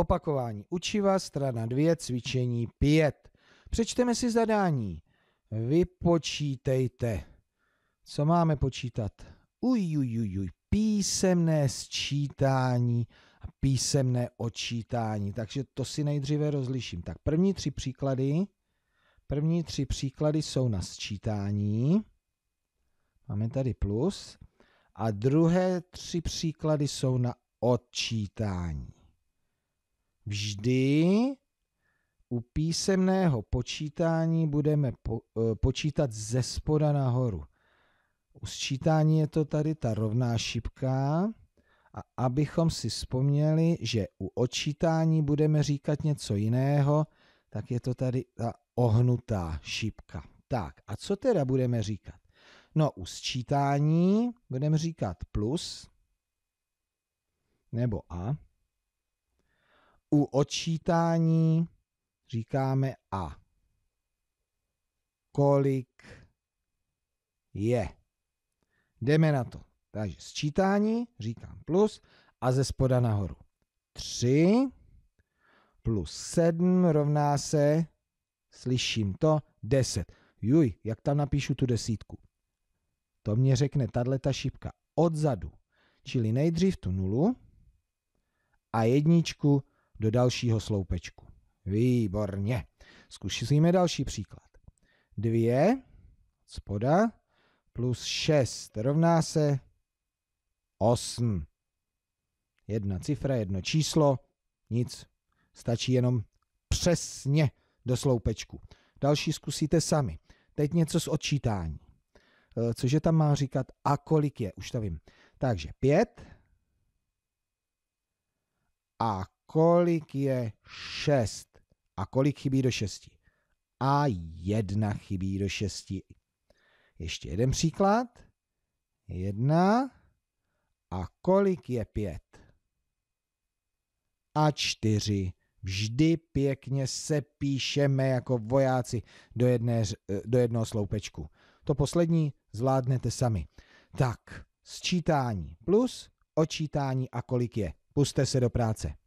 Opakování učiva, strana 2, cvičení 5. Přečteme si zadání. Vypočítejte. Co máme počítat? Ujujujuj, uj, uj, uj. Písemné sčítání a písemné odčítání. Takže to si nejdříve rozliším. Tak první tři příklady. První tři příklady jsou na sčítání. Máme tady plus. A druhé tři příklady jsou na odčítání. Vždy u písemného počítání budeme po, eh, počítat ze spoda nahoru. U sčítání je to tady ta rovná šipka. A abychom si vzpomněli, že u odčítání budeme říkat něco jiného, tak je to tady ta ohnutá šipka. Tak, a co teda budeme říkat? No, u sčítání budeme říkat plus nebo a. U odčítání říkáme a. Kolik je. Jdeme na to. Takže sčítání říkám plus a ze spoda nahoru. 3 plus 7 rovná se, slyším to, 10. Juj, jak tam napíšu tu desítku? To mě řekne tahle ta šipka odzadu. Čili nejdřív tu nulu a jedničku do dalšího sloupečku. Výborně. Zkusíme další příklad. 2 spoda plus 6 rovná se 8. Jedna cifra, jedno číslo, nic. Stačí jenom přesně do sloupečku. Další zkusíte sami. Teď něco z odčítání. E, cože tam má říkat a kolik je? Už to vím. Takže 5 a kolik je 6 a kolik chybí do 6. A jedna chybí do 6. Ještě jeden příklad. 1 a kolik je 5? A 4. Vždy pěkně se píšeme jako vojáci do, jedné, eh, do jednoho sloupečku. To poslední zvládnete sami. Tak, sčítání plus, očítání a kolik je. Puste se do práce.